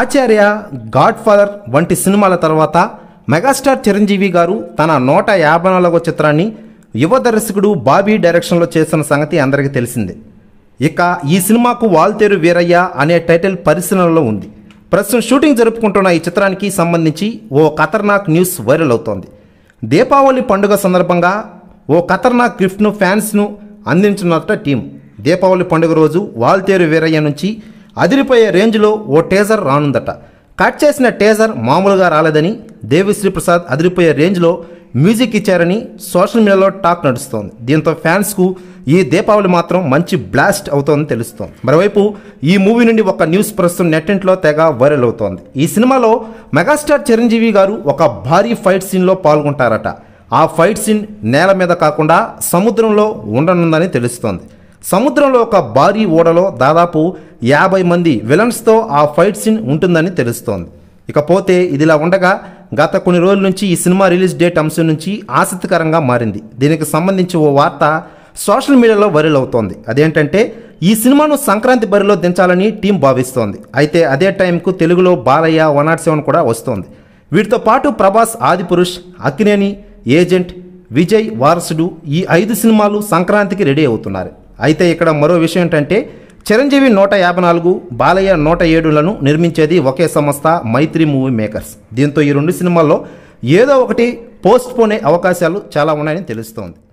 ఆచార్య God father వంటి సినిమాల తర్వాత మెగాస్టార్ చిరంజీవి గారు తన నూట యాభై నాలుగో చిత్రాన్ని యువ దర్శకుడు బాబీ డైరెక్షన్లో చేసిన సంగతి అందరికీ తెలిసిందే ఇక ఈ సినిమాకు వాల్తేరు వీరయ్య అనే టైటిల్ పరిశీలనలో ఉంది ప్రస్తుతం షూటింగ్ జరుపుకుంటున్న ఈ చిత్రానికి సంబంధించి ఓ ఖతర్నాక్ న్యూస్ వైరల్ అవుతోంది దీపావళి పండుగ సందర్భంగా ఓ ఖతర్నాక్ గిఫ్ట్ను ఫ్యాన్స్ను అందించినట్ట టీం దీపావళి పండుగ రోజు వాల్తేరు వీరయ్య నుంచి అదిరిపోయే రేంజ్లో ఓ టేజర్ రానుందట కట్ చేసిన టేజర్ మామూలుగా రాలేదని దేవిశ్రీ ప్రసాద్ అదిరిపోయే రేంజ్లో మ్యూజిక్ ఇచ్చారని సోషల్ మీడియాలో టాక్ నడుస్తోంది దీంతో ఫ్యాన్స్కు ఈ దీపావళి మాత్రం మంచి బ్లాస్ట్ అవుతోందని తెలుస్తోంది మరోవైపు ఈ మూవీ నుండి ఒక న్యూస్ ప్రస్తుతం నెట్టింట్లో తెగ వైరల్ అవుతోంది ఈ సినిమాలో మెగాస్టార్ చిరంజీవి గారు ఒక భారీ ఫైట్ సీన్లో పాల్గొంటారట ఆ ఫైట్ సీన్ నేల మీద కాకుండా సముద్రంలో ఉండనుందని తెలుస్తోంది సముద్రంలో ఒక భారీ ఓడలో దాదాపు యాభై మంది విలన్స్తో ఆ ఫైట్ సీన్ ఉంటుందని తెలుస్తోంది ఇకపోతే ఇదిలా ఉండగా గత కొన్ని రోజుల నుంచి ఈ సినిమా రిలీజ్ డేట్ అంశం నుంచి ఆసక్తికరంగా మారింది దీనికి సంబంధించి ఓ వార్త సోషల్ మీడియాలో వైరల్ అవుతోంది అదేంటంటే ఈ సినిమాను సంక్రాంతి బరిలో దించాలని టీం భావిస్తోంది అయితే అదే టైంకు తెలుగులో బాలయ్య వన్ నాట్ సెవెన్ కూడా వస్తోంది వీటితో పాటు ప్రభాస్ ఆదిపురుష్ అక్కినేని ఏజెంట్ విజయ్ వారసుడు ఈ ఐదు సినిమాలు సంక్రాంతికి రెడీ అవుతున్నారు అయితే ఇక్కడ మరో విషయం ఏంటంటే చిరంజీవి నూట యాభై నాలుగు బాలయ్య నూట ఏడులను నిర్మించేది ఒకే సంస్థ మైత్రి మూవీ మేకర్స్ దీంతో ఈ రెండు సినిమాల్లో ఏదో ఒకటి పోస్ట్ పోనే అవకాశాలు చాలా ఉన్నాయని తెలుస్తోంది